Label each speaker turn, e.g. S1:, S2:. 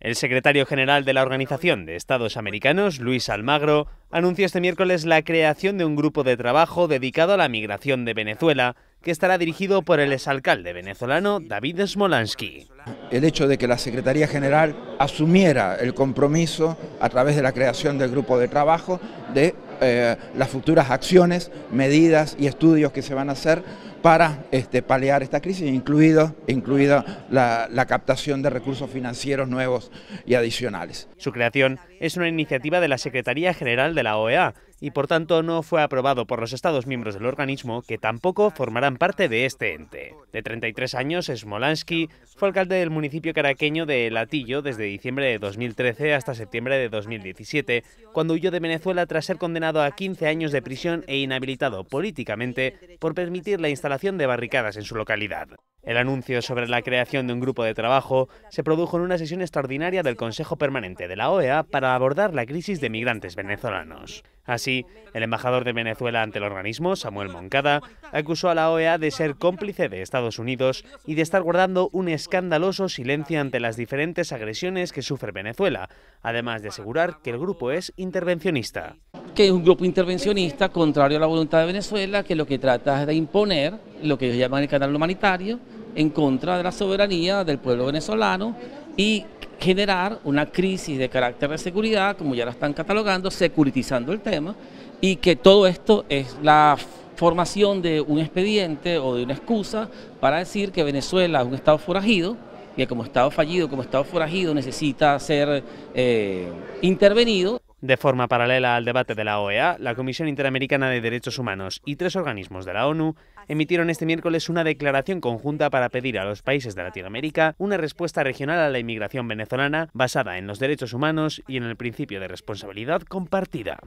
S1: El secretario general de la Organización de Estados Americanos, Luis Almagro, anunció este miércoles la creación de un grupo de trabajo dedicado a la migración de Venezuela, que estará dirigido por el exalcalde venezolano David Smolansky.
S2: El hecho de que la Secretaría General asumiera el compromiso a través de la creación del grupo de trabajo de eh, las futuras acciones, medidas y estudios que se van a hacer para este, paliar esta crisis, incluido, incluida la, la captación de recursos financieros nuevos y adicionales.
S1: Su creación es una iniciativa de la Secretaría General de la OEA y por tanto no fue aprobado por los Estados miembros del organismo, que tampoco formarán parte de este ente. De 33 años, Smolansky fue alcalde del municipio caraqueño de Latillo desde diciembre de 2013 hasta septiembre de 2017, cuando huyó de Venezuela tras ser condenado a 15 años de prisión e inhabilitado políticamente por permitir la instalación de barricadas en su localidad. El anuncio sobre la creación de un grupo de trabajo se produjo en una sesión extraordinaria del Consejo Permanente de la OEA para abordar la crisis de migrantes venezolanos. Así, el embajador de Venezuela ante el organismo, Samuel Moncada, acusó a la OEA de ser cómplice de Estados Unidos y de estar guardando un escandaloso silencio ante las diferentes agresiones que sufre Venezuela, además de asegurar que el grupo es
S3: intervencionista que es un grupo intervencionista contrario a la voluntad de Venezuela, que lo que trata es de imponer lo que ellos llaman el canal humanitario en contra de la soberanía del pueblo venezolano y generar una crisis de carácter de seguridad, como ya la están catalogando, securitizando el tema, y que todo esto es la formación de un expediente o de una excusa para decir que Venezuela es un Estado forajido, que como Estado fallido, como Estado forajido necesita ser eh, intervenido. De forma
S1: paralela al debate de la OEA, la Comisión Interamericana de Derechos Humanos y tres organismos de la ONU emitieron este miércoles una declaración conjunta para pedir a los países de Latinoamérica una respuesta regional a la inmigración venezolana basada en los derechos humanos y en el principio de responsabilidad compartida.